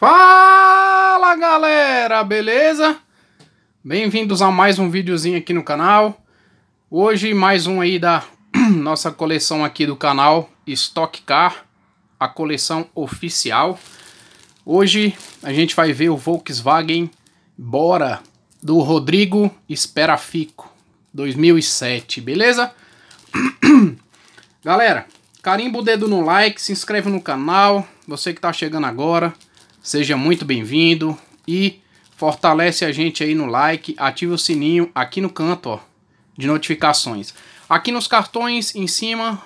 Fala galera, beleza? Bem-vindos a mais um videozinho aqui no canal. Hoje mais um aí da nossa coleção aqui do canal Stock Car, a coleção oficial. Hoje a gente vai ver o Volkswagen Bora do Rodrigo Esperafico 2007, beleza? Galera, carimba o dedo no like, se inscreve no canal, você que tá chegando agora seja muito bem-vindo e fortalece a gente aí no like, ativa o sininho aqui no canto ó, de notificações. Aqui nos cartões em cima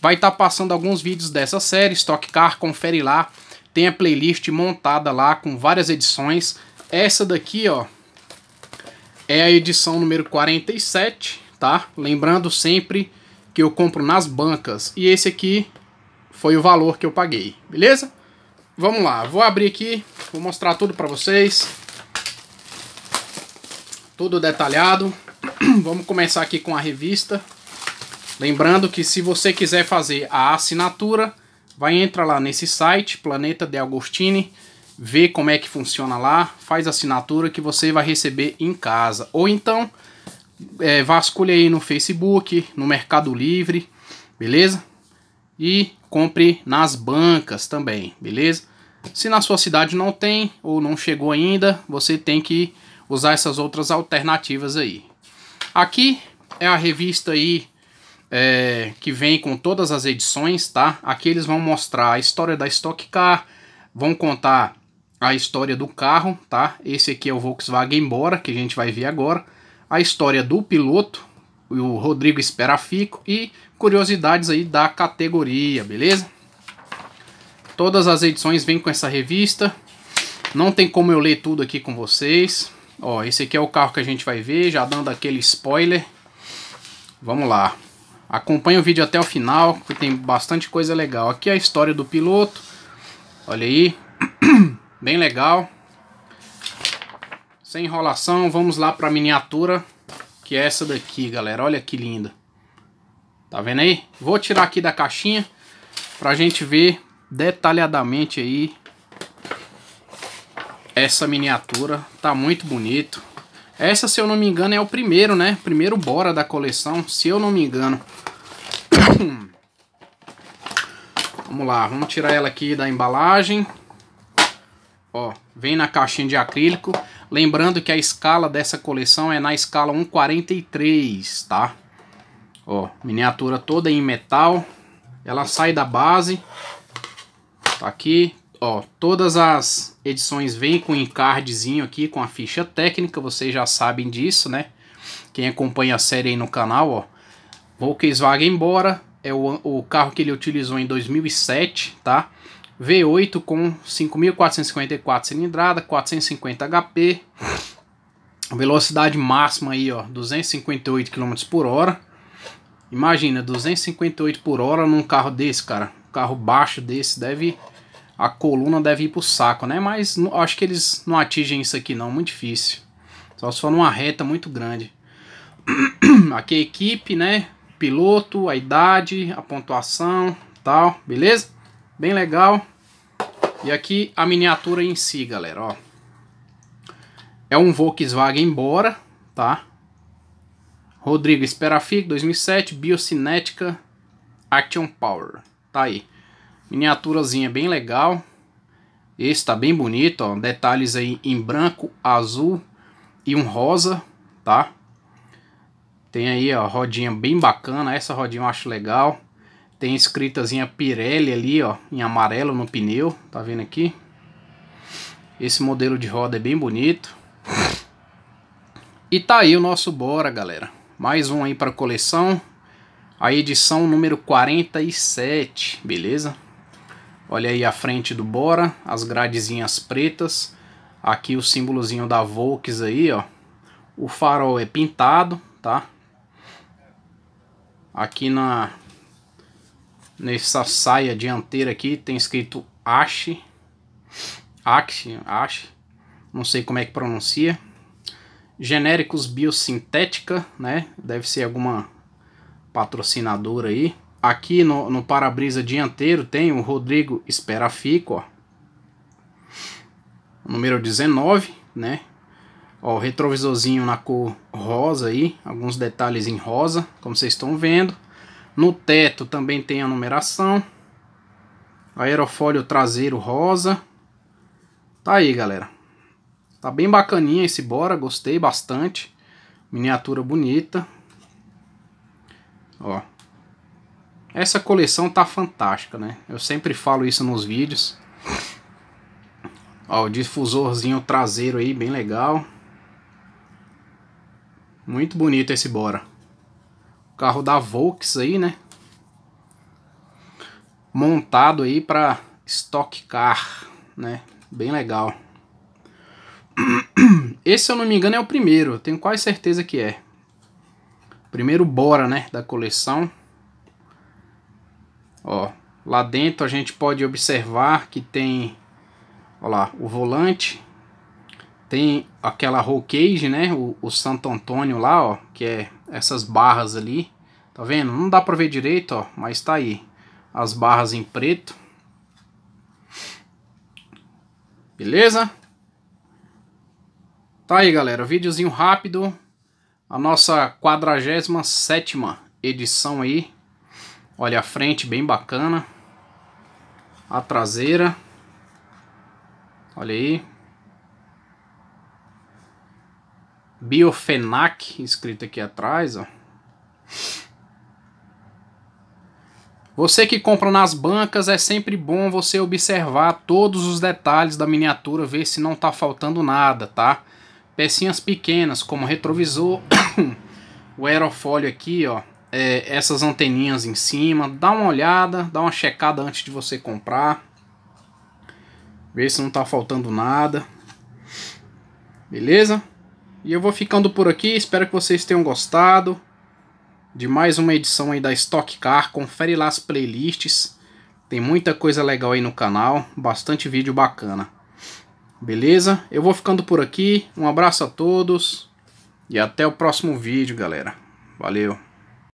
vai estar tá passando alguns vídeos dessa série, Stock Car, confere lá. Tem a playlist montada lá com várias edições. Essa daqui ó, é a edição número 47, tá? Lembrando sempre que eu compro nas bancas. E esse aqui foi o valor que eu paguei, beleza? Vamos lá, vou abrir aqui, vou mostrar tudo para vocês. Tudo detalhado. Vamos começar aqui com a revista. Lembrando que se você quiser fazer a assinatura, vai entrar lá nesse site, Planeta de Agostini, vê como é que funciona lá, faz a assinatura que você vai receber em casa. Ou então, é, aí no Facebook, no Mercado Livre, beleza? e compre nas bancas também, beleza? Se na sua cidade não tem ou não chegou ainda, você tem que usar essas outras alternativas aí. Aqui é a revista aí é, que vem com todas as edições, tá? Aqui eles vão mostrar a história da Stock Car, vão contar a história do carro, tá? Esse aqui é o Volkswagen Bora, que a gente vai ver agora. A história do piloto, o Rodrigo Esperafico e curiosidades aí da categoria, beleza? Todas as edições vêm com essa revista. Não tem como eu ler tudo aqui com vocês. Ó, esse aqui é o carro que a gente vai ver, já dando aquele spoiler. Vamos lá. Acompanhe o vídeo até o final, que tem bastante coisa legal. Aqui é a história do piloto. Olha aí. Bem legal. Sem enrolação, vamos lá para a miniatura que é essa daqui, galera. Olha que linda. Tá vendo aí? Vou tirar aqui da caixinha pra gente ver detalhadamente aí essa miniatura. Tá muito bonito. Essa, se eu não me engano, é o primeiro, né? Primeiro Bora da coleção, se eu não me engano. vamos lá, vamos tirar ela aqui da embalagem. Ó, vem na caixinha de acrílico. Lembrando que a escala dessa coleção é na escala 143, tá? Ó, miniatura toda em metal. Ela sai da base. Tá aqui, ó, todas as edições vêm com encardezinho aqui, com a ficha técnica, vocês já sabem disso, né? Quem acompanha a série aí no canal, ó. Volkswagen embora, é o, o carro que ele utilizou em 2007, tá? V8 com 5.454 cilindrada, 450 HP, velocidade máxima aí, ó, 258 km por hora. Imagina, 258 por hora num carro desse, cara. Um carro baixo desse deve... A coluna deve ir pro saco, né? Mas acho que eles não atingem isso aqui não, muito difícil. Só se for numa reta muito grande. aqui a equipe, né? Piloto, a idade, a pontuação, tal, beleza? Bem legal. E aqui a miniatura em si, galera, ó. É um Volkswagen embora, tá? Rodrigo Esperafic, 2007, Biocinética Action Power. Tá aí. Miniaturazinha bem legal. Esse tá bem bonito, ó. Detalhes aí em branco, azul e um rosa, tá? Tem aí, ó, rodinha bem bacana. Essa rodinha eu acho legal. Tem escritazinha Pirelli ali, ó, em amarelo no pneu, tá vendo aqui? Esse modelo de roda é bem bonito. E tá aí o nosso Bora, galera. Mais um aí para coleção. A edição número 47, beleza? Olha aí a frente do Bora, as gradezinhas pretas. Aqui o símbolozinho da Volks aí, ó. O farol é pintado, tá? Aqui na nessa saia dianteira aqui tem escrito Ache. Ashi, Ashi. Não sei como é que pronuncia. Genéricos Biosintética, né? Deve ser alguma patrocinadora aí. Aqui no, no para-brisa dianteiro tem o Rodrigo Esperafico, ó. Número 19, né? Ó, o retrovisorzinho na cor rosa aí, alguns detalhes em rosa, como vocês estão vendo. No teto também tem a numeração. Aerofólio traseiro rosa. Tá aí, galera. Tá bem bacaninha esse Bora, gostei bastante. Miniatura bonita. Ó. Essa coleção tá fantástica, né? Eu sempre falo isso nos vídeos. Ó, o difusorzinho traseiro aí, bem legal. Muito bonito esse Bora carro da Volks aí, né? Montado aí para stock car, né? Bem legal. Esse, se eu não me engano, é o primeiro. Tenho quase certeza que é. Primeiro Bora, né? Da coleção. Ó, lá dentro a gente pode observar que tem... Ó lá, o volante. Tem aquela roll cage, né? O, o Santo Antônio lá, ó. Que é essas barras ali, tá vendo? Não dá pra ver direito, ó, mas tá aí. As barras em preto. Beleza? Tá aí, galera, videozinho rápido. A nossa 47 edição aí. Olha a frente, bem bacana. A traseira. Olha aí, Biofenac, escrito aqui atrás, ó. Você que compra nas bancas, é sempre bom você observar todos os detalhes da miniatura, ver se não está faltando nada, tá? Pecinhas pequenas, como retrovisor, o aerofólio aqui, ó, é, essas anteninhas em cima, dá uma olhada, dá uma checada antes de você comprar. Ver se não está faltando nada. Beleza? E eu vou ficando por aqui, espero que vocês tenham gostado de mais uma edição aí da Stock Car. Confere lá as playlists, tem muita coisa legal aí no canal, bastante vídeo bacana. Beleza? Eu vou ficando por aqui, um abraço a todos e até o próximo vídeo, galera. Valeu!